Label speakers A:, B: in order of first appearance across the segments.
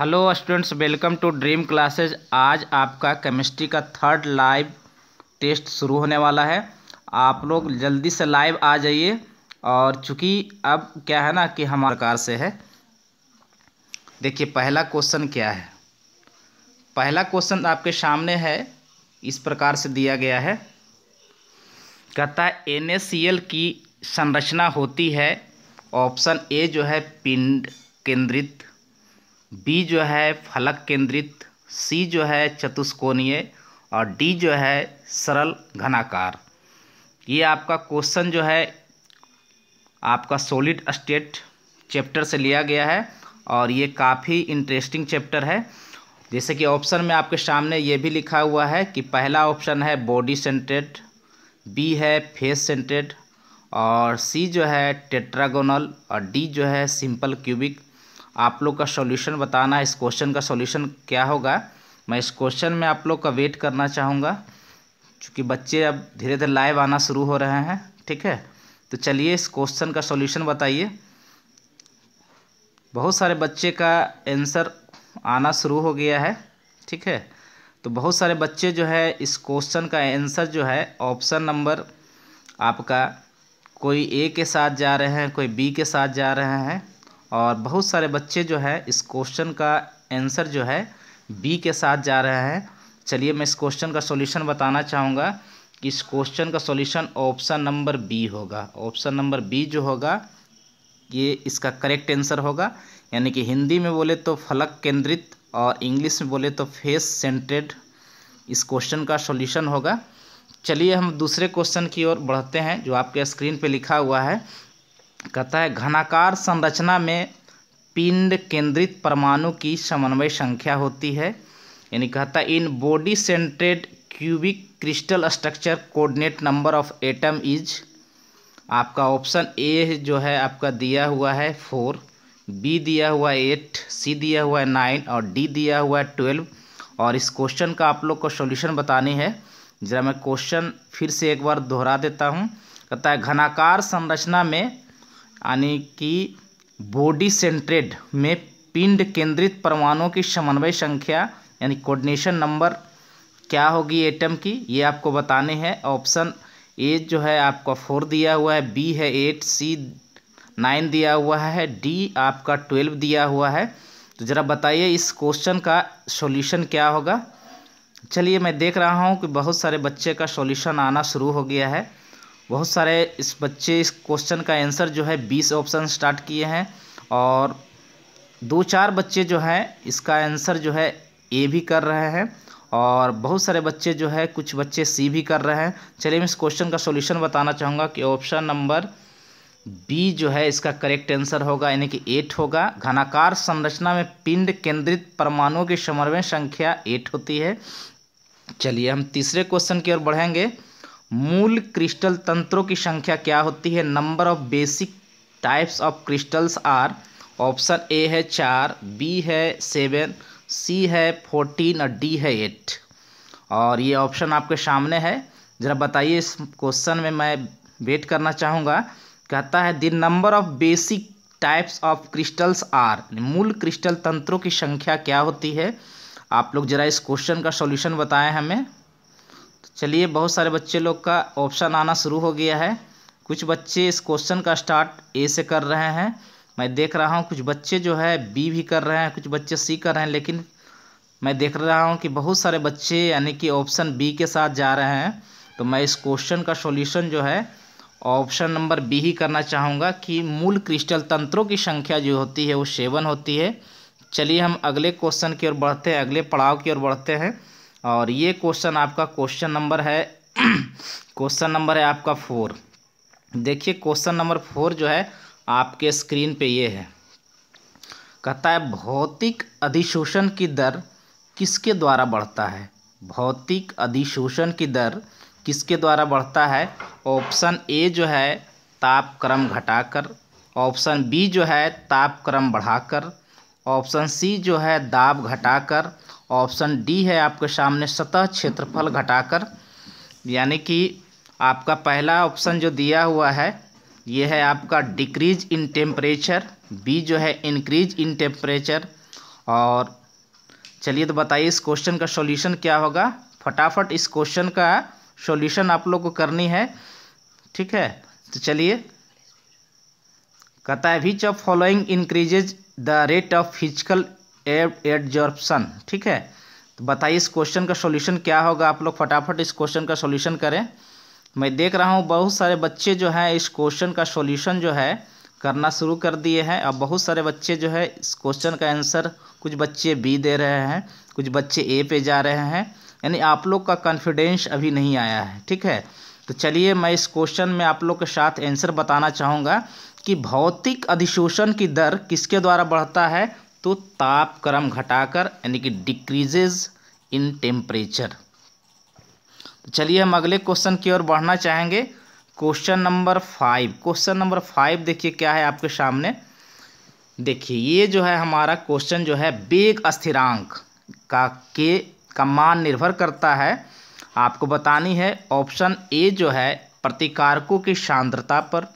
A: hello students welcome to dream classes आज आपका chemistry का थर्ड लाइव टेस्ट शुरू होने वाला है आप लोग जल्दी से लाइव आ जाइए और चूँकि अब क्या है ना कि हमारे प्रकार से है देखिए पहला क्वेश्चन क्या है पहला क्वेश्चन आपके सामने है इस प्रकार से दिया गया है कहता है एन की संरचना होती है ऑप्शन ए जो है पिंड केंद्रित बी जो है फलक केंद्रित सी जो है चतुष्कोणीय और डी जो है सरल घनाकार ये आपका क्वेश्चन जो है आपका सॉलिड स्टेट चैप्टर से लिया गया है और ये काफ़ी इंटरेस्टिंग चैप्टर है जैसे कि ऑप्शन में आपके सामने ये भी लिखा हुआ है कि पहला ऑप्शन है बॉडी सेंटेड बी है फेस सेंटेड और सी जो है टेट्रागोनल और डी जो है सिंपल क्यूबिक आप लोग का सॉल्यूशन बताना इस क्वेश्चन का सॉल्यूशन क्या होगा मैं इस क्वेश्चन में आप लोग का वेट करना चाहूँगा क्योंकि बच्चे अब धीरे धीरे लाइव आना शुरू हो रहे हैं ठीक है तो चलिए इस क्वेश्चन का सॉल्यूशन बताइए बहुत सारे बच्चे का आंसर आना शुरू हो गया है ठीक है तो बहुत सारे बच्चे जो है इस क्वेश्चन का आंसर जो है ऑप्शन नंबर आपका कोई ए के साथ जा रहे हैं कोई बी के साथ जा रहे हैं और बहुत सारे बच्चे जो है इस क्वेश्चन का आंसर जो है बी के साथ जा रहे हैं चलिए मैं इस क्वेश्चन का सॉल्यूशन बताना चाहूँगा कि इस क्वेश्चन का सॉल्यूशन ऑप्शन नंबर बी होगा ऑप्शन नंबर बी जो होगा ये इसका करेक्ट आंसर होगा यानी कि हिंदी में बोले तो फलक केंद्रित और इंग्लिश में बोले तो फेस सेंट्रेड इस क्वेश्चन का सॉल्यूशन होगा चलिए हम दूसरे क्वेश्चन की ओर बढ़ते हैं जो आपके स्क्रीन पे लिखा हुआ है कहता है घनाकार संरचना में पिंड केंद्रित परमाणु की समन्वय संख्या होती है यानी कहता है in body centred cubic crystal structure coordinate number of atom is आपका ऑप्शन ए जो है आपका दिया हुआ है फोर बी दिया हुआ है एट सी दिया हुआ है नाइन और डी दिया हुआ है ट्वेल्व और इस क्वेश्चन का आप लोग को सॉल्यूशन बतानी है ज़रा मैं क्वेश्चन फिर से एक बार दोहरा देता हूँ कहता है घनाकार संरचना में यानी कि बॉडी सेंट्रेड में पिंड केंद्रित परमाणुओं की समन्वय संख्या यानी कोऑर्डिनेशन नंबर क्या होगी एटम की ये आपको बताने हैं ऑप्शन ए जो है आपका फोर दिया हुआ है बी है एट सी नाइन दिया हुआ है डी आपका ट्वेल्व दिया हुआ है तो ज़रा बताइए इस क्वेश्चन का सॉल्यूशन क्या होगा चलिए मैं देख रहा हूँ कि बहुत सारे बच्चे का सॉल्यूशन आना शुरू हो गया है बहुत सारे इस बच्चे इस क्वेश्चन का आंसर जो है बीस ऑप्शन स्टार्ट किए हैं और दो चार बच्चे जो है इसका आंसर जो है ए भी कर रहे हैं और बहुत सारे बच्चे जो है कुछ बच्चे सी भी कर रहे हैं चलिए मैं इस क्वेश्चन का सॉल्यूशन बताना चाहूँगा कि ऑप्शन नंबर बी जो है इसका करेक्ट आंसर होगा यानी कि एट होगा घनाकार संरचना में पिंड केंद्रित परमाणुओं की समर्वय संख्या एट होती है चलिए हम तीसरे क्वेश्चन की ओर बढ़ेंगे मूल क्रिस्टल तंत्रों की संख्या क्या होती है number of basic types of crystals are option A है चार बी है सेवन सी है फोर्टीन और डी है एट और ये ऑप्शन आपके सामने है ज़रा बताइए इस क्वेश्चन में मैं वेट करना चाहूँगा कहता है the number of basic types of crystals are मूल क्रिस्टल तंत्रों की संख्या क्या होती है आप लोग ज़रा इस क्वेश्चन का सॉल्यूशन बताएं हमें चलिए बहुत सारे बच्चे लोग का ऑप्शन आना शुरू हो गया है कुछ बच्चे इस क्वेश्चन का स्टार्ट ए से कर रहे हैं मैं देख रहा हूँ कुछ बच्चे जो है बी भी कर रहे हैं कुछ बच्चे सी कर रहे हैं लेकिन मैं देख रहा हूँ कि बहुत सारे बच्चे यानी कि ऑप्शन बी के साथ जा रहे हैं तो मैं इस क्वेश्चन का सॉल्यूशन जो है ऑप्शन नंबर बी ही करना चाहूँगा कि मूल क्रिस्टल तंत्रों की संख्या जो होती है वो सेवन होती है चलिए हम अगले क्वेश्चन की ओर बढ़ते हैं अगले पड़ाव की ओर बढ़ते हैं और ये क्वेश्चन आपका क्वेश्चन नंबर है क्वेश्चन नंबर है आपका फोर देखिए क्वेश्चन नंबर फोर जो है आपके स्क्रीन पे ये है कहता है भौतिक अधिशोषण की दर किसके द्वारा बढ़ता है भौतिक अधिशोषण की दर किसके द्वारा बढ़ता है ऑप्शन ए जो है तापक्रम घटाकर ऑप्शन बी जो है तापक्रम बढ़ाकर ऑप्शन सी जो है दाब घटाकर ऑप्शन डी है आपके सामने सतह क्षेत्रफल घटाकर यानी कि आपका पहला ऑप्शन जो दिया हुआ है ये है आपका डिक्रीज इन टेम्परेचर बी जो है इंक्रीज इन टेम्परेचर और चलिए तो बताइए इस क्वेश्चन का सॉल्यूशन क्या होगा फटाफट इस क्वेश्चन का सॉल्यूशन आप लोग को करनी है ठीक है तो चलिए कता है which of following increases the rate of physical adsorption ठीक है तो बताइए इस क्वेश्चन का सॉल्यूशन क्या होगा आप लोग फटाफट इस क्वेश्चन का सॉल्यूशन करें मैं देख रहा हूँ बहुत सारे बच्चे जो हैं इस क्वेश्चन का सॉल्यूशन जो है करना शुरू कर दिए हैं अब बहुत सारे बच्चे जो है इस क्वेश्चन का आंसर कुछ बच्चे बी दे रहे हैं कुछ बच्चे ए पे जा रहे हैं यानी आप लोग का कॉन्फिडेंस अभी नहीं आया है ठीक है तो चलिए मैं इस क्वेश्चन में आप लोग के साथ आंसर बताना चाहूँगा कि भौतिक अधिशोषण की दर किसके द्वारा बढ़ता है तो तापक्रम घटाकर यानी कि डिक्रीजेज इन टेम्परेचर चलिए हम अगले क्वेश्चन की ओर बढ़ना चाहेंगे question number five question number five देखिए क्या है आपके सामने देखिए ये जो है हमारा क्वेश्चन जो है वेग स्थिरांक का के का मान निर्भर करता है आपको बतानी है ऑप्शन ए जो है प्रतिकारकों की शांतता पर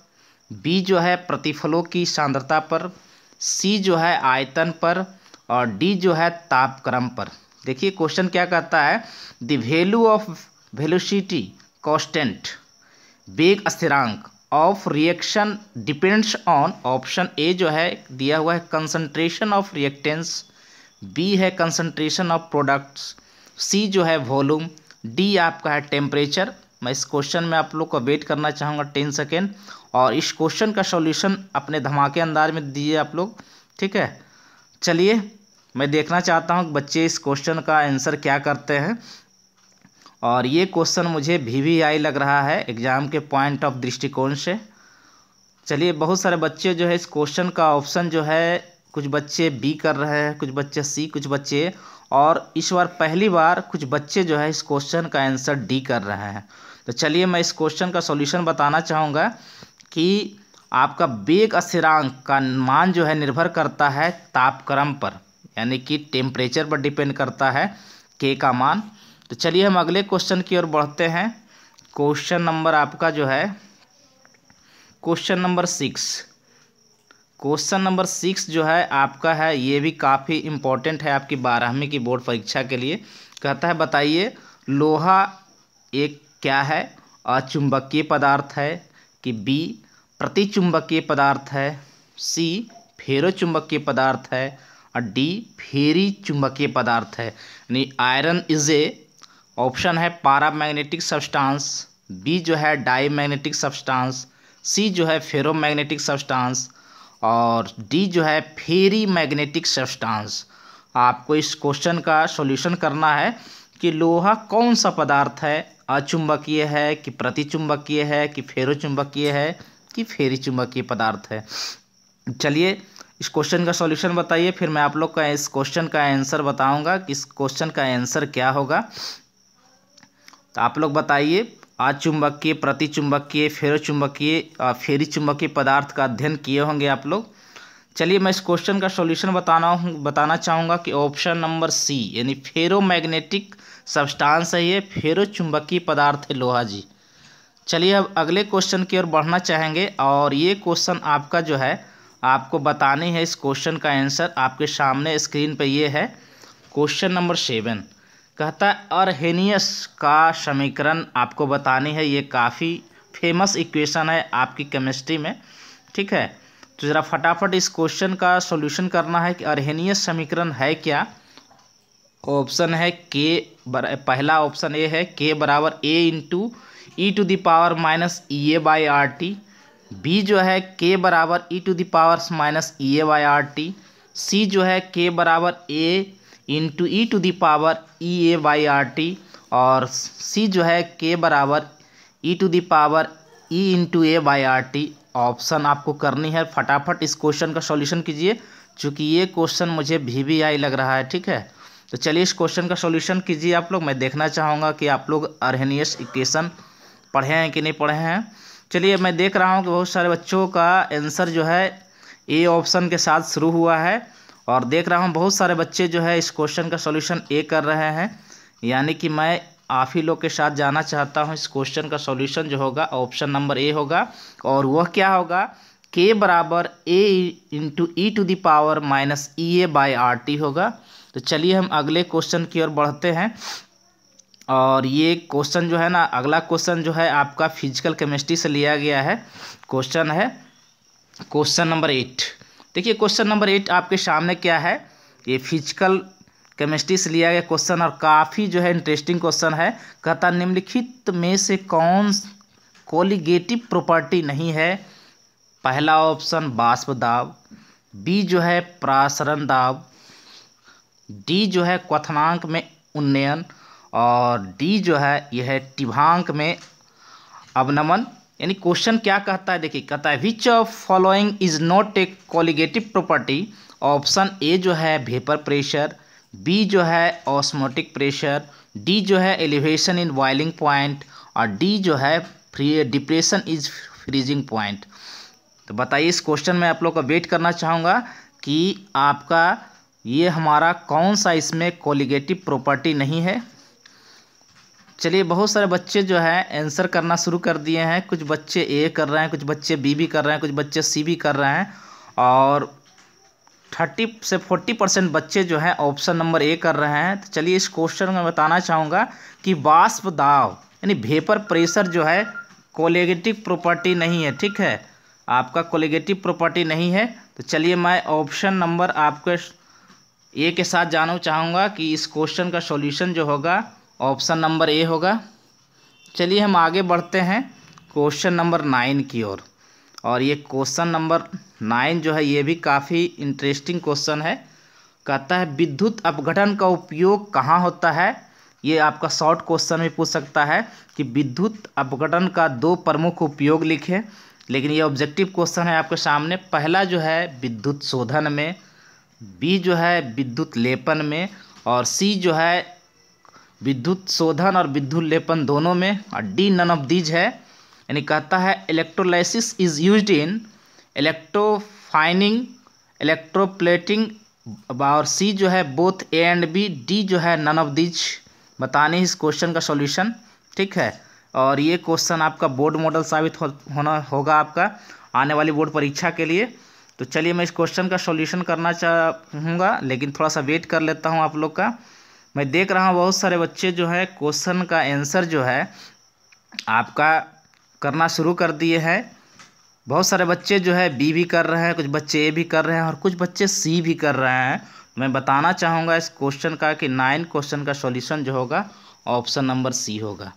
A: बी जो है प्रतिफलों की सांद्रता पर सी जो है आयतन पर और डी जो है तापक्रम पर देखिए क्वेश्चन क्या कहता है the value of velocity constant वेग स्थिरांक of reaction depends on option A जो है दिया हुआ है कंसंट्रेशन ऑफ रिएक्टेंस बी है कंसंट्रेशन ऑफ प्रोडक्ट्स सी जो है वॉल्यूम डी आपका है टेम्परेचर मैं इस क्वेश्चन में आप लोग को वेट करना चाहूँगा टेन सेकेंड और इस क्वेश्चन का सॉल्यूशन अपने धमाके अंदाज में दिए आप लोग ठीक है चलिए मैं देखना चाहता हूँ बच्चे इस क्वेश्चन का आंसर क्या करते हैं और ये क्वेश्चन मुझे वी वी आई लग रहा है एग्ज़ाम के पॉइंट ऑफ दृष्टिकोण से चलिए बहुत सारे बच्चे जो है इस क्वेश्चन का ऑप्शन जो है कुछ बच्चे बी कर रहे हैं कुछ बच्चे सी कुछ बच्चे और इस बार पहली बार कुछ बच्चे जो है इस क्वेश्चन का आंसर डी कर रहे हैं तो चलिए मैं इस क्वेश्चन का सॉल्यूशन बताना चाहूँगा कि आपका बेग स्थिरांक का मान जो है निर्भर करता है तापक्रम पर यानी कि टेम्परेचर पर डिपेंड करता है के का मान तो चलिए हम अगले क्वेश्चन की ओर बढ़ते हैं क्वेश्चन नंबर आपका जो है question number six question number six जो है आपका है ये भी काफ़ी इम्पोर्टेंट है आपकी बारहवीं की बोर्ड परीक्षा के लिए कहता है बताइए लोहा एक क्या है अचुंबकीय पदार्थ है कि बी प्रतिचुंबकीय पदार्थ है सी फेरोचुंबकीय पदार्थ है और डी फेरी चुंबकीय पदार्थ है यानी आयरन इज ए ऑप्शन है पारा मैग्नेटिक सब्सटांस बी जो है डाई मैग्नेटिक सब्सटांस सी जो है फेरो मैग्नेटिक सब्सटांस और डी जो है फेरी मैग्नेटिक सब्सटांस आपको इस क्वेश्चन का सॉल्यूशन करना है कि लोहा कौन सा पदार्थ है अचुंबकीय है कि प्रतिचुंबकीय है कि फेरोचुंबकीय है कि फेरी चुंबकीय पदार्थ है चलिए इस क्वेश्चन का सॉल्यूशन बताइए फिर मैं आप लोग का इस क्वेश्चन का आंसर बताऊंगा कि इस क्वेश्चन का आंसर क्या होगा तो आप लोग बताइए आचुंबकीय फेरो चुंबकीय फेरी चुंबकीय पदार्थ का अध्ययन किए होंगे आप लोग चलिए मैं इस क्वेश्चन का सॉल्यूशन बताना बताना चाहूँगा कि ऑप्शन नंबर सी यानी फेरोमैग्नेटिक सब्सटेंस है ये फेरो चुंबकीय पदार्थ है लोहा जी चलिए अब अगले क्वेश्चन की ओर बढ़ना चाहेंगे और ये क्वेश्चन आपका जो है आपको बतानी है इस क्वेश्चन का आंसर आपके सामने स्क्रीन पर ये है क्वेश्चन नंबर सेवन कहता है अरहेनियस का समीकरण आपको बतानी है ये काफ़ी फेमस इक्वेशन है आपकी केमिस्ट्री में ठीक है तो ज़रा फटाफट इस क्वेश्चन का सॉल्यूशन करना है कि अरहेनियस समीकरण है क्या ऑप्शन है के पहला ऑप्शन ए है के बराबर A into E to the power minus E A by R T B जो है के बराबर E to the power minus E A by R T C जो है के बराबर A into E to the power E A by R T और C जो है के बराबर E to the power E into A by R T option आपको करनी है फटाफट इस क्वेश्चन का सॉल्यूशन कीजिए चूँकि ये क्वेश्चन मुझे वी वी आई लग रहा है ठीक है तो चलिए इस क्वेश्चन का सॉल्यूशन कीजिए आप लोग मैं देखना चाहूँगा कि आप लोग अरहेनियस इक्वेशन पढ़े हैं कि नहीं पढ़े हैं चलिए मैं देख रहा हूँ कि बहुत सारे बच्चों का आंसर जो है ए ऑप्शन के साथ शुरू हुआ है और देख रहा हूँ बहुत सारे बच्चे जो है इस क्वेश्चन का सॉल्यूशन ए कर रहे हैं यानी कि मैं आप ही लोग के साथ जाना चाहता हूँ इस क्वेश्चन का सॉल्यूशन जो होगा ऑप्शन नंबर ए होगा और वह क्या होगा के बराबर A into E to the power minus E A by R T होगा तो चलिए हम अगले क्वेश्चन की ओर बढ़ते हैं और ये क्वेश्चन जो है ना अगला क्वेश्चन जो है आपका फिजिकल केमिस्ट्री से लिया गया है क्वेश्चन है क्वेश्चन नंबर एट देखिए क्वेश्चन नंबर एट आपके सामने क्या है ये फिजिकल केमिस्ट्री से लिया गया क्वेश्चन और काफ़ी जो है इंटरेस्टिंग क्वेश्चन है कहता निम्नलिखित में से कौन कोलिगेटिव प्रॉपर्टी नहीं है पहला ऑप्शन बाष्प दाब बी जो है प्रासरण दाब डी जो है क्वथनांक में उन्नयन और डी जो है यह है टिभांक में अवनमन यानी क्वेश्चन क्या कहता है देखिए कहता है which of following is not a colligative property option A जो है भेपर प्रेशर बी जो है ऑस्मोटिक प्रेशर डी जो है एलिवेशन इन बॉइलिंग पॉइंट और डी जो है free depression is freezing point तो बताइए इस क्वेश्चन में आप लोग का वेट करना चाहूँगा कि आपका ये हमारा कौन सा इसमें कॉलिगेटिव प्रॉपर्टी नहीं है चलिए बहुत सारे बच्चे जो है आंसर करना शुरू कर दिए हैं कुछ बच्चे ए कर रहे हैं कुछ बच्चे बी भी कर रहे हैं कुछ बच्चे सी भी कर रहे हैं और थर्टी से फोर्टी परसेंट बच्चे जो हैं ऑप्शन नंबर ए कर रहे हैं तो चलिए इस क्वेश्चन में बताना चाहूँगा कि बाष्प दाव यानी भेपर प्रेशर जो है कोलेगेटिव प्रॉपर्टी नहीं है ठीक है आपका कोलेगेटिव प्रॉपर्टी नहीं है तो चलिए मैं ऑप्शन नंबर आपके ए के साथ जाना चाहूँगा कि इस क्वेश्चन का सॉल्यूशन जो होगा ऑप्शन नंबर ए होगा चलिए हम आगे बढ़ते हैं क्वेश्चन नंबर नाइन की ओर और।, और ये क्वेश्चन नंबर नाइन जो है ये भी काफ़ी इंटरेस्टिंग क्वेश्चन है कहता है विद्युत अपघटन का उपयोग कहाँ होता है ये आपका शॉर्ट क्वेश्चन भी पूछ सकता है कि विद्युत अपघटन का दो प्रमुख उपयोग लिखें लेकिन ये ऑब्जेक्टिव क्वेश्चन है आपके सामने पहला जो है विद्युत शोधन में बी जो है विद्युत लेपन में और सी जो है विद्युत शोधन और विद्युत लेपन दोनों में और डी नन ऑफ दीज है यानी कहता है electrolysis is use in electrorefining electroplating और सी जो है both A and B D जो है नन ऑफ दीज बताने इस क्वेश्चन का सॉल्यूशन ठीक है और ये क्वेश्चन आपका बोर्ड मॉडल साबित हो, होना होगा आपका आने वाली बोर्ड परीक्षा के लिए तो चलिए मैं इस क्वेश्चन का सॉल्यूशन करना चाहूँगा लेकिन थोड़ा सा वेट कर लेता हूँ आप लोग का मैं देख रहा हूँ बहुत सारे बच्चे जो है क्वेश्चन का आंसर जो है आपका करना शुरू कर दिए हैं बहुत सारे बच्चे जो है बी भी कर रहे हैं कुछ बच्चे ए भी कर रहे हैं और कुछ बच्चे सी भी कर रहे हैं मैं बताना चाहूँगा इस क्वेश्चन का कि नाइन क्वेश्चन का सॉल्यूशन जो होगा ऑप्शन नंबर सी होगा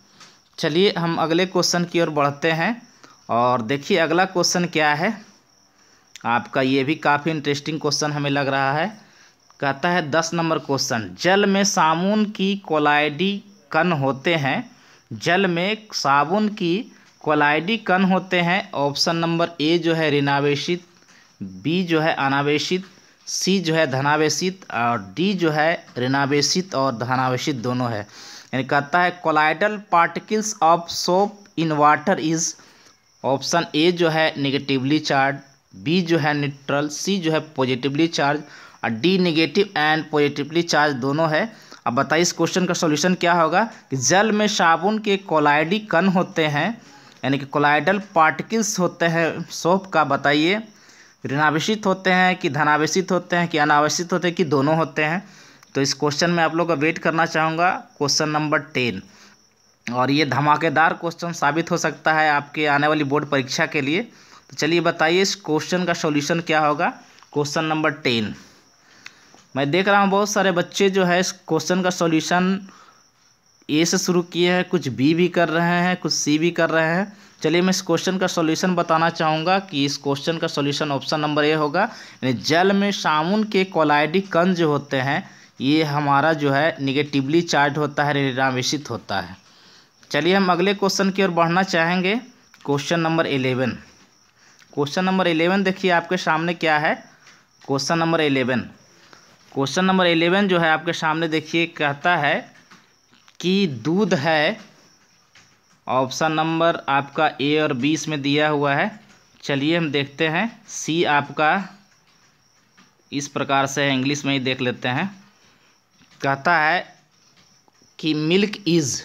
A: चलिए हम अगले क्वेश्चन की ओर बढ़ते हैं और देखिए अगला क्वेश्चन क्या है आपका ये भी काफ़ी इंटरेस्टिंग क्वेश्चन हमें लग रहा है कहता है दस नंबर क्वेश्चन जल में साबुन की कोलाइडी कण होते हैं जल में साबुन की कोलाइडी कण होते हैं ऑप्शन नंबर ए जो है ऋणावेशित बी जो है अनावेशित सी जो है धनावेशित और डी जो है ऋणावेशित और धनावेशित दोनों है यानी कहता है colloidal particles of soap in water is option A जो है निगेटिवली चार्ज बी जो है न्यूट्रल सी जो है पॉजिटिवली चार्ज और D negative and positively charge दोनों है अब बताइए इस क्वेश्चन का सॉल्यूशन क्या होगा कि जल में साबुन के कोलाइडी कण होते हैं यानी कि कोलाइडल पार्टिकल्स होते हैं सोप का बताइए ऋणावेशित होते हैं कि धनावेशित होते हैं कि अनावेशित होते हैं कि दोनों होते हैं तो इस क्वेश्चन में आप लोग का वेट करना चाहूँगा क्वेश्चन नंबर टेन और ये धमाकेदार क्वेश्चन साबित हो सकता है आपके आने वाली बोर्ड परीक्षा के लिए तो चलिए बताइए इस क्वेश्चन का सॉल्यूशन क्या होगा क्वेश्चन नंबर टेन मैं देख रहा हूँ बहुत सारे बच्चे जो है इस क्वेश्चन का सॉल्यूशन ए से शुरू किए हैं कुछ बी भी कर रहे हैं कुछ सी भी कर रहे हैं चलिए मैं इस क्वेश्चन का सॉल्यूशन बताना चाहूँगा कि इस क्वेश्चन का सॉल्यूशन ऑप्शन नंबर ए होगा यानी जल में साबुन के कोलाइडिक कण जो होते हैं ये हमारा जो है निगेटिवली चार्ज होता है निरावेशित होता है चलिए हम अगले क्वेश्चन की ओर बढ़ना चाहेंगे question number eleven question number eleven देखिए आपके सामने क्या है question number eleven question number eleven जो है आपके सामने देखिए कहता है कि दूध है ऑप्शन नंबर आपका ए और बी इसमें दिया हुआ है चलिए हम देखते हैं सी आपका इस प्रकार से इंग्लिश में ही देख लेते हैं कहता है कि मिल्क इज़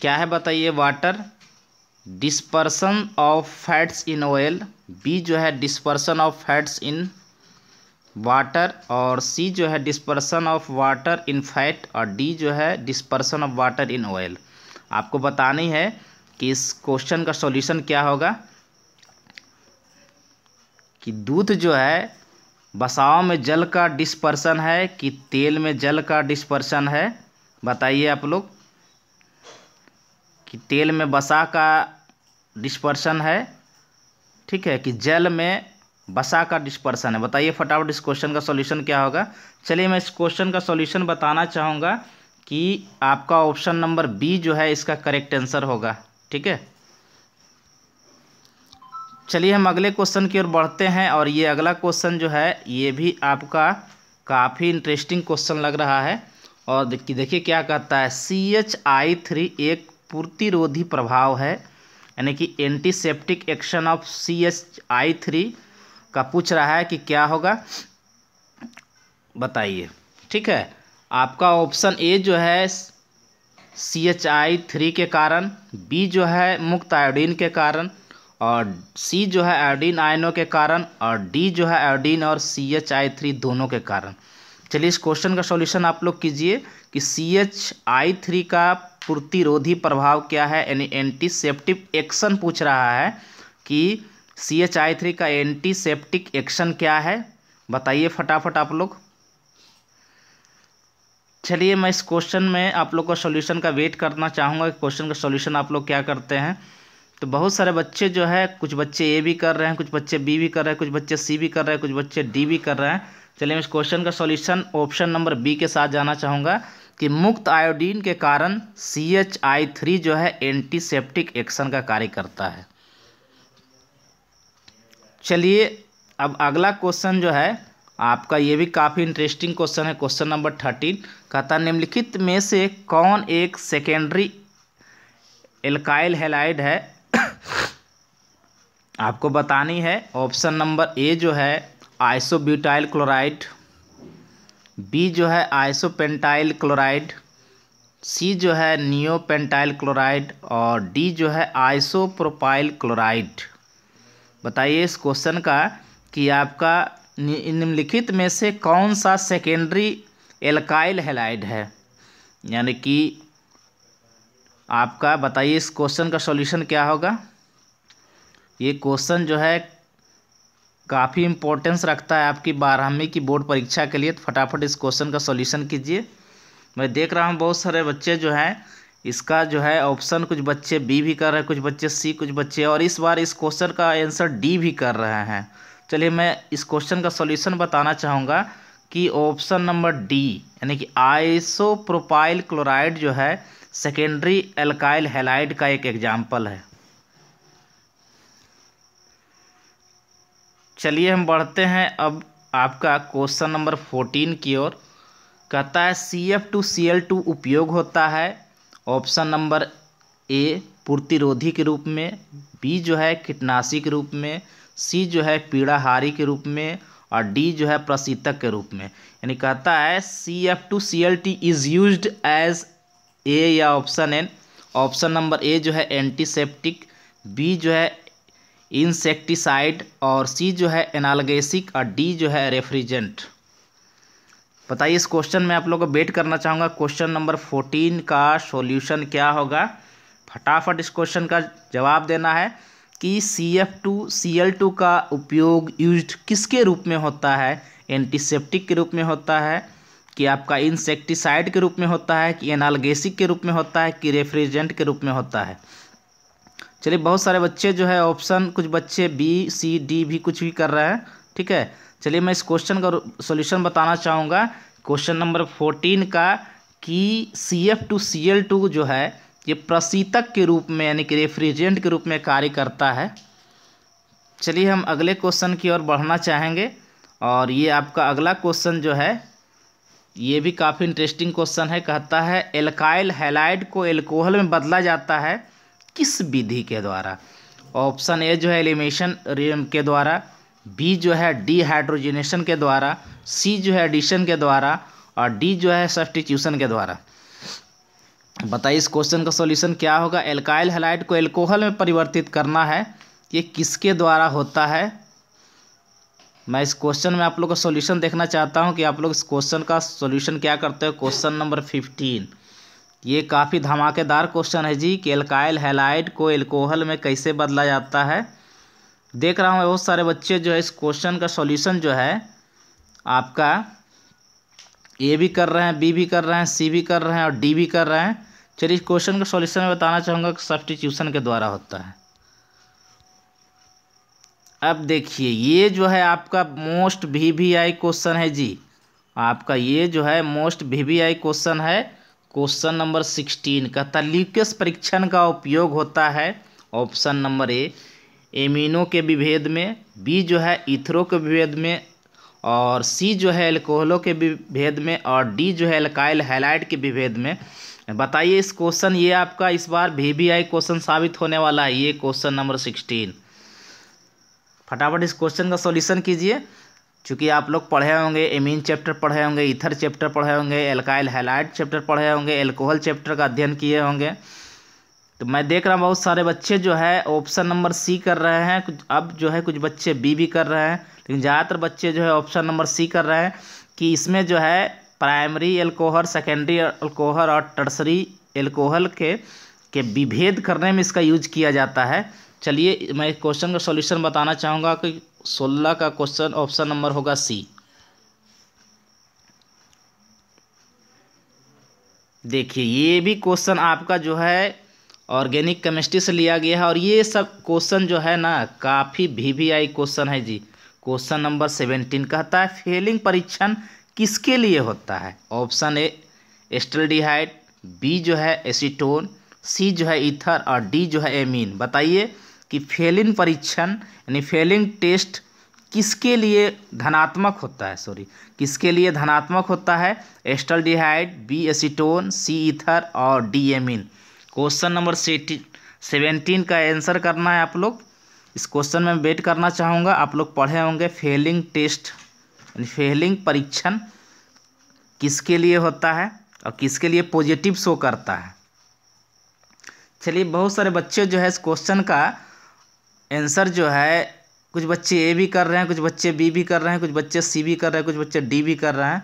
A: क्या है बताइए water dispersion of fats in oil B जो है dispersion of fats in water और सी जो है dispersion of water in fat और डी जो है dispersion of water in oil आपको बतानी है कि इस क्वेश्चन का सॉल्यूशन क्या होगा कि दूध जो है बसाव में जल का डिस्पर्सन है कि तेल में जल का डिस्पर्सन है बताइए आप लोग कि तेल में बसा का डिस्पर्सन है ठीक है कि जल में बसा का डिस्पर्सन है बताइए फटाफट इस क्वेश्चन का सॉल्यूशन क्या होगा चलिए मैं इस क्वेश्चन का सॉल्यूशन बताना चाहूँगा कि आपका ऑप्शन नंबर बी जो है इसका करेक्ट आंसर होगा ठीक है चलिए हम अगले क्वेश्चन की ओर बढ़ते हैं और ये अगला क्वेश्चन जो है ये भी आपका काफ़ी इंटरेस्टिंग क्वेश्चन लग रहा है और देखिए क्या कहता है सी एच आई थ्री एक पूर्तिरोधी प्रभाव है यानी कि antiseptic action of C H I three का पूछ रहा है कि क्या होगा बताइए ठीक है आपका ऑप्शन ए जो है सी एच आई थ्री के कारण बी जो है मुक्त आयोडीन के कारण और सी जो है आयोडीन आयनों के कारण और डी जो है आयोडीन और सी एच आई थ्री दोनों के कारण चलिए इस क्वेश्चन का सॉल्यूशन आप लोग कीजिए कि सी एच आई थ्री का प्रतिरोधी प्रभाव क्या है यानी एंटीसेप्टिव एक्शन पूछ रहा है कि सी एच आई थ्री का एंटीसेप्टिक एक्शन क्या है बताइए फटाफट आप लोग चलिए मैं इस क्वेश्चन में आप लोग का सॉल्यूशन का वेट करना चाहूँगा कि क्वेश्चन का सॉल्यूशन आप लोग क्या करते हैं तो बहुत सारे बच्चे जो है कुछ बच्चे ए भी कर रहे हैं कुछ बच्चे बी भी कर रहे हैं कुछ बच्चे सी भी कर रहे हैं कुछ बच्चे डी भी कर रहे हैं चलिए मैं इस क्वेश्चन का सॉल्यूशन ऑप्शन नंबर बी के साथ जाना चाहूँगा कि मुक्त आयोडीन के कारण सी एच आई थ्री जो है एंटीसेप्टिक एक्शन का कार्य करता है चलिए अब अगला क्वेश्चन जो है आपका ये भी काफ़ी इंटरेस्टिंग क्वेश्चन है क्वेश्चन नंबर थर्टीन कहता निम्नलिखित में से कौन एक सेकेंडरी एल्काइल हेलाइड है आपको बतानी है ऑप्शन नंबर ए जो है आइसोब्यूटाइल क्लोराइड बी जो है आइसोपेंटाइल क्लोराइड सी जो है नियोपेंटाइल क्लोराइड और डी जो है आइसोप्रोपाइल क्लोराइड बताइए इस क्वेश्चन का कि आपका निम्नलिखित में से कौन सा सेकेंडरी एल्काइल हेलाइड है यानी कि आपका बताइए इस क्वेश्चन का सॉल्यूशन क्या होगा ये क्वेश्चन जो है काफ़ी इम्पोर्टेंस रखता है आपकी बारहवीं की बोर्ड परीक्षा के लिए तो फटाफट इस क्वेश्चन का सॉल्यूशन कीजिए मैं देख रहा हूँ बहुत सारे बच्चे जो हैं इसका जो है ऑप्शन कुछ बच्चे बी भी कर रहे हैं कुछ बच्चे सी कुछ बच्चे और इस बार इस क्वेश्चन का आंसर डी भी कर रहे हैं चलिए मैं इस क्वेश्चन का सॉल्यूशन बताना चाहूँगा कि ऑप्शन नंबर डी यानी कि आइसोप्रोपाइल क्लोराइड जो है सेकेंडरी एल्काइल हेलाइड का एक एग्जाम्पल है चलिए हम बढ़ते हैं अब आपका क्वेश्चन नंबर फोर्टीन की ओर कहता है C F two C L two उपयोग होता है ऑप्शन नंबर ए पूर्तिरोधी के रूप में बी जो है कीटनाशी के रूप में सी जो है पीड़ाहारी के रूप में और डी जो है प्रशीतक के रूप में यानी कहता है C F two C L T is use as a या option an option number A जो है एंटीसेप्टिक बी जो है इंसेक्टिसाइड और सी जो है एनालगेसिक और डी जो है रेफ्रिजेंट बताइए इस क्वेश्चन में आप लोग को वेट करना चाहूँगा क्वेश्चन नंबर फोर्टीन का सॉल्यूशन क्या होगा फटाफट इस क्वेश्चन का जवाब देना है कि C F two C L two का उपयोग यूज किसके रूप में होता है एंटीसेप्टिक के रूप में होता है कि आपका इंसेक्टिसाइड के रूप में होता है कि एनालगेसिक के रूप में होता है कि रेफ्रिजरेंट के रूप में होता है चलिए बहुत सारे बच्चे जो है ऑप्शन कुछ बच्चे बी सी डी भी कुछ भी कर रहे हैं ठीक है चलिए मैं इस क्वेश्चन का सॉल्यूशन बताना चाहूँगा क्वेश्चन नंबर फोर्टीन का कि C F two C L two जो है ये प्रशीतक के रूप में यानी कि रेफ्रिजरेंट के रूप में कार्य करता है चलिए हम अगले क्वेश्चन की ओर बढ़ना चाहेंगे और ये आपका अगला क्वेश्चन जो है ये भी काफ़ी इंटरेस्टिंग क्वेश्चन है कहता है एल्काइल हेलाइड को एल्कोहल में बदला जाता है किस विधि के द्वारा ऑप्शन ए जो है एलिमेशन के द्वारा बी जो है डीहाइड्रोजिनेशन के द्वारा सी जो है एडिशन के द्वारा और डी जो है सब्सटीट्यूशन के द्वारा बताइए इस क्वेश्चन का सॉल्यूशन क्या होगा एल्काइल हेलाइट को एल्कोहल में परिवर्तित करना है ये किसके द्वारा होता है मैं इस क्वेश्चन में आप लोग का सॉल्यूशन देखना चाहता हूँ कि आप लोग इस क्वेश्चन का सॉल्यूशन क्या करते हो क्वेश्चन नंबर फिफ्टीन ये काफ़ी धमाकेदार क्वेश्चन है जी कि एल्काइल हेलाइट को एल्कोहल में कैसे बदला जाता है देख रहा हूँ बहुत सारे बच्चे जो है इस क्वेश्चन का सॉल्यूशन जो है आपका ए भी कर रहे हैं बी भी कर रहे हैं सी भी कर रहे हैं और डी भी कर रहे हैं चलिए इस क्वेश्चन का सॉल्यूशन में बताना चाहूँगा कि सब्सटीट्यूशन के द्वारा होता है अब देखिए ये जो है आपका most V V I question है जी आपका ये जो है most V V I question है क्वेश्चन नंबर सिक्सटीन का तलीकस परीक्षण का उपयोग होता है ऑप्शन नंबर ए एमिनो के विभेद में बी जो है इथरों के विभेद में और सी जो है एल्कोहलों के विभेद में और डी जो है एल्काइल हैलाइड के विभेद में बताइए इस क्वेश्चन ये आपका इस बार वी वी आई क्वेश्चन साबित होने वाला है ये क्वेश्चन नंबर सिक्सटीन फटाफट इस क्वेश्चन का सॉल्यूशन कीजिए चूँकि आप लोग पढ़े होंगे एमीन चैप्टर पढ़े होंगे इथर चैप्टर पढ़े होंगे एल्काइल हैलाइड चैप्टर पढ़े होंगे एल्कोहल चैप्टर का अध्ययन किए होंगे तो मैं देख रहा हूँ बहुत सारे बच्चे जो है ऑप्शन नंबर सी कर रहे हैं कुछ अब जो है कुछ बच्चे बी भी कर रहे हैं लेकिन ज़्यादातर बच्चे जो है ऑप्शन नंबर सी कर रहे हैं कि इसमें जो है प्राइमरी एल्कोहल सेकेंडरी एल्कोहल और टर्सरी एल्कोहल के के विभेद करने में इसका यूज किया जाता है चलिए मैं क्वेश्चन का सॉल्यूशन बताना चाहूँगा कि सोलह का क्वेश्चन ऑप्शन नंबर होगा सी देखिए ये भी क्वेश्चन आपका जो है ऑर्गेनिक केमिस्ट्री से लिया गया है और ये सब क्वेश्चन जो है ना काफ़ी भी वी आई क्वेश्चन है जी क्वेश्चन नंबर सेवेंटीन कहता है फेलिंग परीक्षण किसके लिए होता है ऑप्शन ए एस्टलडीहाइड बी जो है एसीटोन सी जो है इथर और डी जो है एमीन बताइए कि फेलिंग परीक्षण यानी फेलिंग टेस्ट किसके लिए धनात्मक होता है सॉरी किसके लिए धनात्मक होता है acetaldehyde B acetone C ether और D amine question number seventeen का आंसर करना है आप लोग इस क्वेश्चन में वेट करना चाहूँगा आप लोग पढ़े होंगे फेलिंग टेस्ट फेलिंग परीक्षण किसके लिए होता है और किसके लिए पॉजिटिव शो करता है चलिए बहुत सारे बच्चे जो है इस क्वेश्चन का आंसर जो है कुछ बच्चे ए भी कर रहे हैं कुछ बच्चे बी भी कर रहे हैं कुछ बच्चे सी भी कर रहे हैं कुछ बच्चे डी भी कर रहे हैं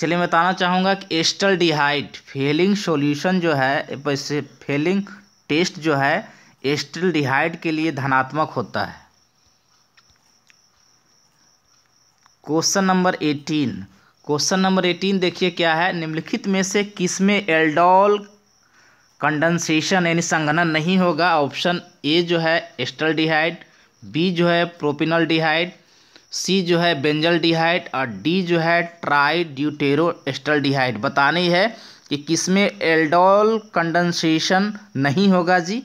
A: चलिए मैं बताना चाहूँगा कि एस्टल डिहाइड फेलिंग सोल्यूशन जो है वैसे फेलिंग टेस्ट जो है एस्टल डिहाइड के लिए धनात्मक होता है question number eighteen question number eighteen देखिए क्या है निम्नलिखित में से किस में एल्डोल कंडेंसेशन यानी संगणन नहीं होगा ऑप्शन ए जो है एस्टल डिहाइड बी जो है प्रोपिनल डिहाइड सी जो है बेंजल डिहाइट और डी जो है ट्राई ड्यूटेरो एस्टल डिहाइड बतानी है कि किसमें एल्डोल कंडेंसेशन नहीं होगा जी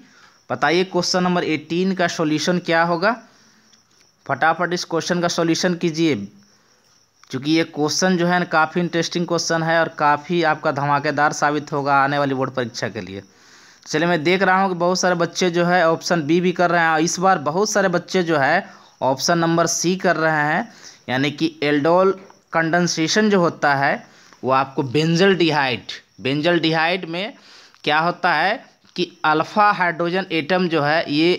A: बताइए क्वेश्चन नंबर एटीन का सॉल्यूशन क्या होगा फटाफट इस क्वेश्चन का सॉल्यूशन कीजिए क्योंकि ये क्वेश्चन जो है ना काफ़ी इंटरेस्टिंग क्वेश्चन है और काफ़ी आपका धमाकेदार साबित होगा आने वाली बोर्ड परीक्षा के लिए चलिए मैं देख रहा हूँ कि बहुत सारे बच्चे जो है ऑप्शन बी भी कर रहे हैं और इस बार बहुत सारे बच्चे जो है ऑप्शन नंबर सी कर रहे हैं यानी कि एल्डोल कंडेंसेशन जो होता है वो आपको बेंजल डिहाइड बेंजल डिहाइड में क्या होता है कि अल्फ़ा हाइड्रोजन एटम जो है ये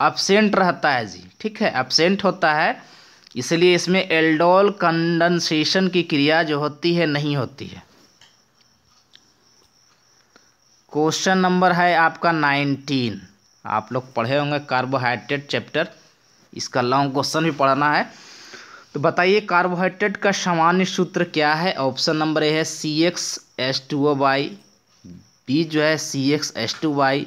A: अपसेंट रहता है जी ठीक है अपसेंट होता है इसलिए इसमें एल्डोल कंडेंसेशन की क्रिया जो होती है नहीं होती है क्वेश्चन नंबर है आपका नाइनटीन आप लोग पढ़े होंगे कार्बोहाइड्रेट चैप्टर इसका लॉन्ग क्वेश्चन भी पढ़ना है तो बताइए कार्बोहाइड्रेट का सामान्य सूत्र क्या है ऑप्शन नंबर ए है C X S two O Y B जो है C X S two Y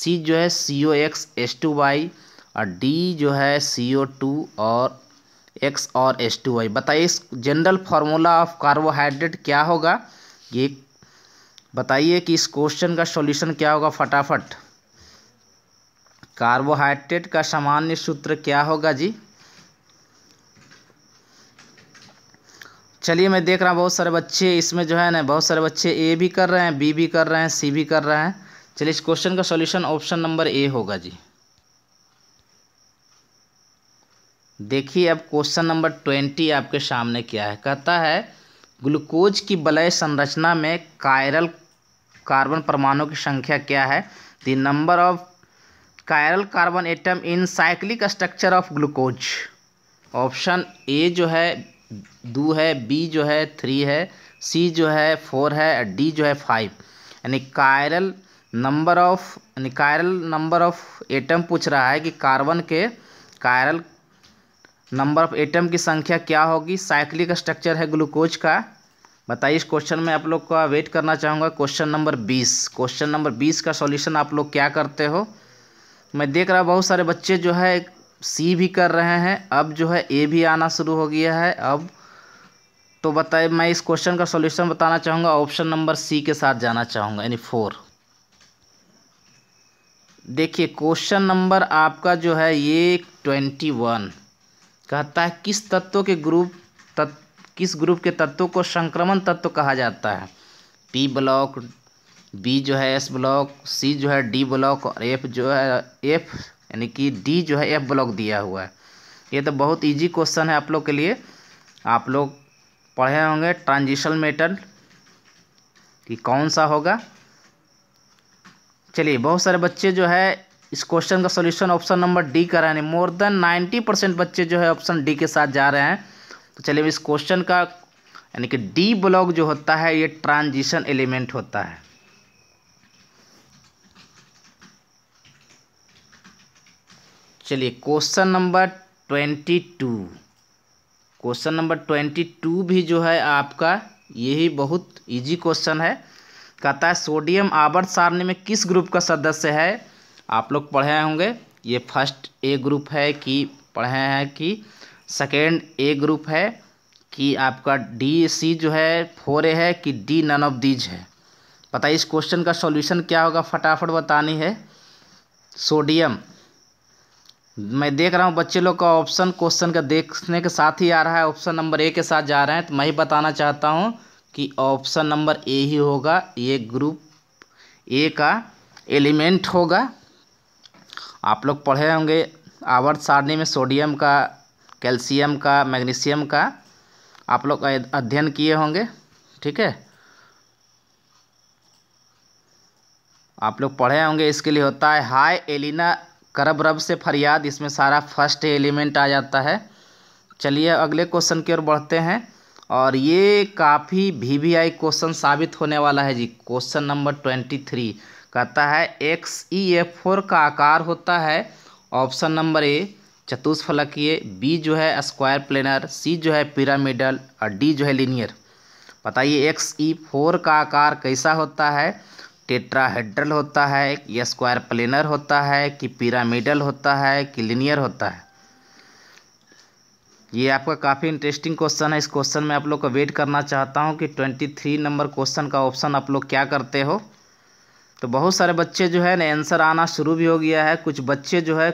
A: C जो है C O X S two Y और डी जो है सी ओ टू और एक्स और एस टू वाई बताइए इस जनरल फार्मूला ऑफ कार्बोहाइड्रेट क्या होगा ये बताइए कि इस क्वेश्चन का सॉल्यूशन क्या होगा फटाफट कार्बोहाइड्रेट का सामान्य सूत्र क्या होगा जी चलिए मैं देख रहा हूँ बहुत सारे बच्चे इसमें जो है ना बहुत सारे बच्चे ए भी कर रहे हैं बी भी कर रहे हैं सी भी कर रहे हैं चलिए इस क्वेश्चन का सॉल्यूशन ऑप्शन नंबर ए होगा जी देखिए अब क्वेश्चन नंबर ट्वेंटी आपके सामने क्या है कहता है ग्लूकोज की बलय संरचना में कायरल कार्बन परमाणु की संख्या क्या है the number of chiral carbon atom in cyclic structure of glucose option A जो है दो है बी जो है थ्री है सी जो है फोर है डी जो है फाइव यानी कायरल नंबर ऑफ यानी कायरल नंबर ऑफ एटम पूछ रहा है कि कार्बन के कायरल नंबर ऑफ एटम की संख्या क्या होगी साइक्लिक स्ट्रक्चर है ग्लूकोज का बताइए इस क्वेश्चन में आप लोग का वेट करना चाहूँगा क्वेश्चन नंबर बीस क्वेश्चन नंबर बीस का सॉल्यूशन आप लोग क्या करते हो मैं देख रहा बहुत सारे बच्चे जो है सी भी कर रहे हैं अब जो है ए भी आना शुरू हो गया है अब तो बताए मैं इस क्वेश्चन का सॉल्यूशन बताना चाहूँगा ऑप्शन नंबर सी के साथ जाना चाहूँगा यानी फोर देखिए क्वेश्चन नंबर आपका जो है ये ट्वेंटी वन कहता है किस तत्व के ग्रुप तत् किस ग्रुप के तत्वों को संक्रमण तत्व कहा जाता है पी ब्लॉक बी जो है एस ब्लॉक सी जो है डी ब्लॉक और एफ जो है एफ यानी कि डी जो है एफ ब्लॉक दिया हुआ है ये तो बहुत इजी क्वेश्चन है आप लोग के लिए आप लोग पढ़े होंगे ट्रांजिशन मेटल कि कौन सा होगा चलिए बहुत सारे बच्चे जो है इस क्वेश्चन का सॉल्यूशन ऑप्शन नंबर डी कर रहे हैं मोर देन नाइन्टी परसेंट बच्चे जो है ऑप्शन डी के साथ जा रहे हैं तो चलिए इस क्वेश्चन का यानी कि डी ब्लॉक जो होता है ये ट्रांजिशन एलिमेंट होता है चलिए question number twenty two question number twenty two भी जो है आपका यही बहुत इजी क्वेश्चन है कहता है सोडियम आवर्त सारणी में किस ग्रुप का सदस्य है आप लोग पढ़े होंगे ये फर्स्ट ए ग्रुप है कि पढ़े हैं कि सेकेंड ए ग्रुप है कि आपका डी सी जो है फोर ए है कि डी नन ऑफ दीज है पता है इस क्वेश्चन का सॉल्यूशन क्या होगा फटाफट बतानी है सोडियम मैं देख रहा हूँ बच्चे लोग का ऑप्शन क्वेश्चन का देखने के साथ ही आ रहा है ऑप्शन नंबर ए के साथ जा रहे हैं तो मैं ही बताना चाहता हूँ कि ऑप्शन नंबर ए ही होगा ये ग्रुप ए का एलिमेंट होगा आप लोग पढ़े होंगे आवर्त सारणी में सोडियम का कैल्शियम का मैग्नीशियम का आप लोग अध्ययन किए होंगे ठीक है आप लोग पढ़े होंगे इसके लिए होता है हाई एलिना करब रब से फरियाद इसमें सारा फर्स्ट एलिमेंट आ जाता है चलिए अगले क्वेश्चन की ओर बढ़ते हैं और ये काफ़ी भी वी आई क्वेश्चन साबित होने वाला है जी क्वेश्चन नंबर ट्वेंटी थ्री कहता है एक्स ई एफ फोर का आकार होता है ऑप्शन नंबर ए चतुष्फलकीय बी जो है स्क्वायर प्लेनर सी जो है पिरामिडल और डी जो है लीनियर बताइए एक्स ई फोर का आकार कैसा होता है टेट्राहेड्रल होता है कि स्क्वायर प्लेनर होता है कि पिरामिडल होता है कि लिनियर होता है ये आपका काफ़ी इंटरेस्टिंग क्वेश्चन है इस क्वेश्चन में आप लोग का वेट करना चाहता हूँ कि ट्वेंटी थ्री नंबर क्वेश्चन का ऑप्शन आप लोग क्या करते हो तो बहुत सारे बच्चे जो है ना आंसर आना शुरू भी हो गया है कुछ बच्चे जो है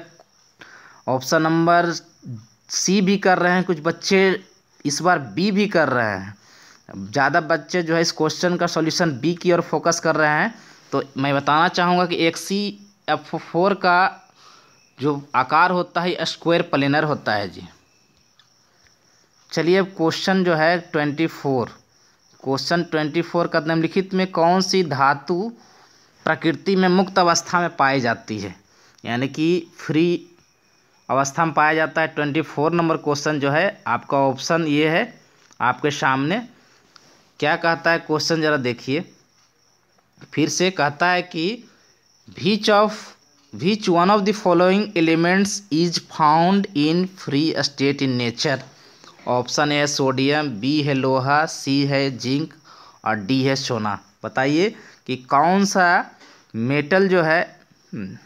A: ऑप्शन नंबर सी भी कर रहे हैं कुछ बच्चे इस बार बी भी कर रहे हैं ज़्यादा बच्चे जो है इस क्वेश्चन का सॉल्यूशन बी की ओर फोकस कर रहे हैं तो मैं बताना चाहूँगा कि एक सी एफ फोर का जो आकार होता है स्क्वायर प्लेनर होता है जी चलिए अब क्वेश्चन जो है twenty four question twenty four का निम्नलिखित में कौन सी धातु प्रकृति में मुक्त अवस्था में पाई जाती है यानी कि फ्री अवस्था में पाया जाता है ट्वेंटी फोर नंबर क्वेश्चन जो है आपका ऑप्शन ये है आपके सामने क्या कहता है क्वेश्चन ज़रा देखिए फिर से कहता है कि which of which one of the following elements is found in free state in nature option है सोडियम बी है लोहा सी है जिंक और डी है सोना बताइए कि कौन सा मेटल जो है हम्म,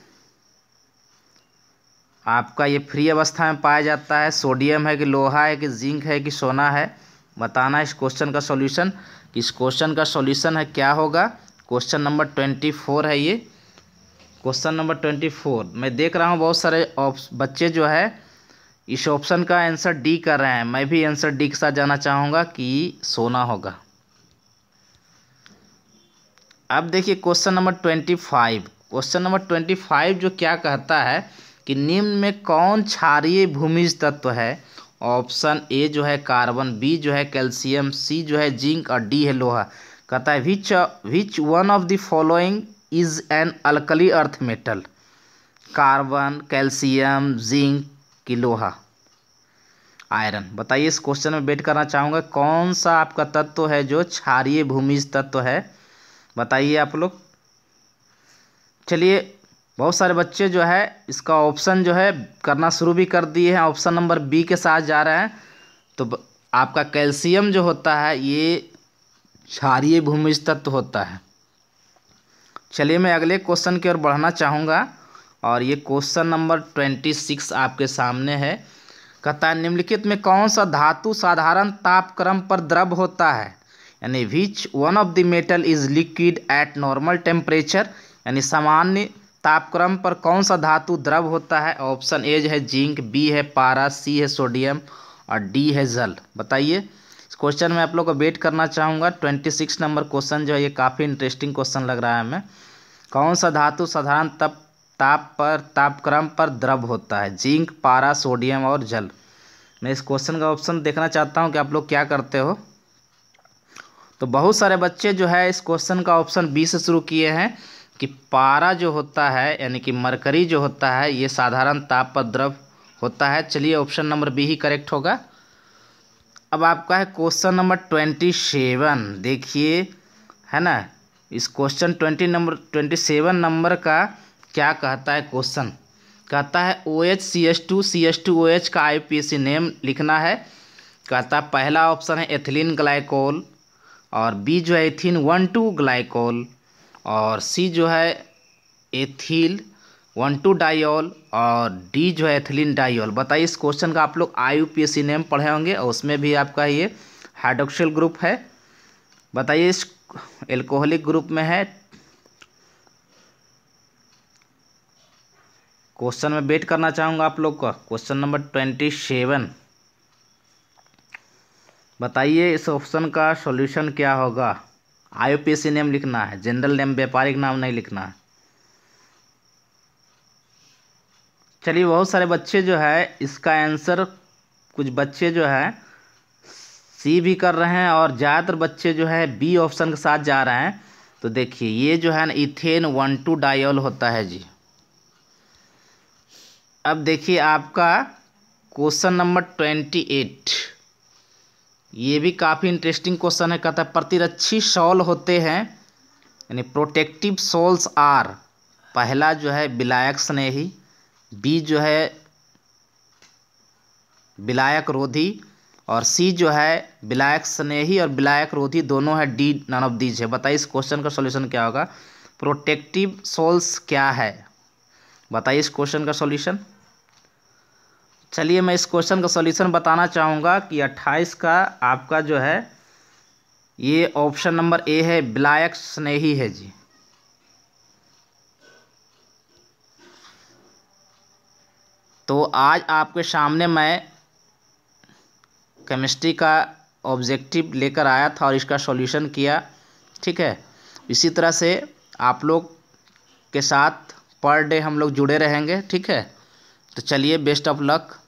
A: आपका ये फ्री अवस्था में पाया जाता है सोडियम है कि लोहा है कि जिंक है कि सोना है बताना इस क्वेश्चन का सॉल्यूशन इस क्वेश्चन का सॉल्यूशन है क्या होगा क्वेश्चन नंबर ट्वेंटी फोर है ये क्वेश्चन नंबर ट्वेंटी फोर मैं देख रहा हूँ बहुत सारे बच्चे जो है इस ऑप्शन का आंसर डी कर रहे हैं मैं भी आंसर डी के साथ जाना चाहूँगा कि सोना होगा अब देखिए question number twenty five question number twenty five जो क्या कहता है कि निम्न में कौन क्षारीय भूमिज तत्व है ऑप्शन ए जो है कार्बन बी जो है कैल्शियम सी जो है जिंक और डी है लोहा कहता है which which one of the following is an alkali earth metal carbon calcium zinc की लोहा आयरन बताइए इस क्वेश्चन में वेट करना चाहूँगा कौन सा आपका तत्व है जो क्षारीय भूमिज तत्व है बताइए आप लोग चलिए बहुत सारे बच्चे जो है इसका ऑप्शन जो है करना शुरू भी कर दिए हैं ऑप्शन नंबर बी के साथ जा रहे हैं तो आपका कैल्शियम जो होता है ये क्षारीय भूमिज तत्व होता है चलिए मैं अगले क्वेश्चन की ओर बढ़ना चाहूँगा और ये क्वेश्चन नंबर ट्वेंटी सिक्स आपके सामने है कहता है निम्नलिखित में कौन सा धातु साधारण तापक्रम पर द्रव होता है यानी which one of the metal is liquid at normal temperature यानी सामान्य तापक्रम पर कौन सा धातु द्रव होता है ऑप्शन ए जो है जिंक बी है पारा सी है सोडियम और डी है जल बताइए इस क्वेश्चन में आप लोग को वेट करना चाहूँगा ट्वेंटी सिक्स नंबर क्वेश्चन जो है ये काफ़ी इंटरेस्टिंग क्वेश्चन लग रहा है हमें कौन सा धातु साधारण तप ताप पर तापक्रम पर द्रव होता है जिंक पारा सोडियम और जल मैं इस क्वेश्चन का ऑप्शन देखना चाहता हूँ कि आप लोग क्या करते हो तो बहुत सारे बच्चे जो है इस क्वेश्चन का ऑप्शन बी से शुरू किए हैं कि पारा जो होता है यानी कि मरकरी जो होता है ये साधारण ताप पर द्रव होता है चलिए ऑप्शन नंबर बी ही करेक्ट होगा अब आपका है क्वेश्चन नंबर ट्वेंटी सेवन देखिए है ना इस question twenty number twenty seven number का क्या कहता है क्वेश्चन कहता है O H C S two C S two O H का आई पी सी नेम लिखना है कहता है पहला ऑप्शन है एथिलीन ग्लाइकोल और बी जो है एथिन वन टू ग्लाइकोल और सी जो है एथिल वन टू डाइऑल और डी जो है एथिलीन डाइऑल बताइए इस क्वेश्चन का आप लोग I U P S C name पढ़े होंगे और उसमें भी आपका ये हाइड्रोक्सिल ग्रुप है बताइए इस एल्कोहलिक ग्रुप में है क्वेश्चन में वेट करना चाहूँगा आप लोग का क्वेश्चन नंबर ट्वेंटी सेवन बताइए इस ऑप्शन का सॉल्यूशन क्या होगा आईओपीएसी नेम लिखना है जनरल नेम व्यापारिक नाम नहीं लिखना है चलिए बहुत सारे बच्चे जो है इसका आंसर कुछ बच्चे जो है सी भी कर रहे हैं और ज़्यादातर बच्चे जो है बी ऑप्शन के साथ जा रहे हैं तो देखिए ये जो है ना इथेन वन टू डायल होता है जी अब देखिए आपका क्वेश्चन नंबर ट्वेंटी एट ये भी काफ़ी इंटरेस्टिंग क्वेश्चन है कहता है प्रतिरक्षी शॉल होते हैं यानी प्रोटेक्टिव सोल्स आर पहला जो है विलायक स्नेही बी जो है विलायक रोधी और सी जो है विलायक स्नेही और विलायक रोधी दोनों है डी नन ऑफ दीज है बताइए इस क्वेश्चन का सॉल्यूशन क्या होगा प्रोटेक्टिव सोल्स क्या है बताइए इस क्वेश्चन का सॉल्यूशन चलिए मैं इस क्वेश्चन का सॉल्यूशन बताना चाहूँगा कि अट्ठाईस का आपका जो है ये ऑप्शन नंबर ए है ब्लायक स्नेही है जी तो आज आपके सामने मैं केमिस्ट्री का ऑब्जेक्टिव लेकर आया था और इसका सॉल्यूशन किया ठीक है इसी तरह से आप लोग के साथ पर डे हम लोग जुड़े रहेंगे ठीक है तो चलिए बेस्ट ऑफ लक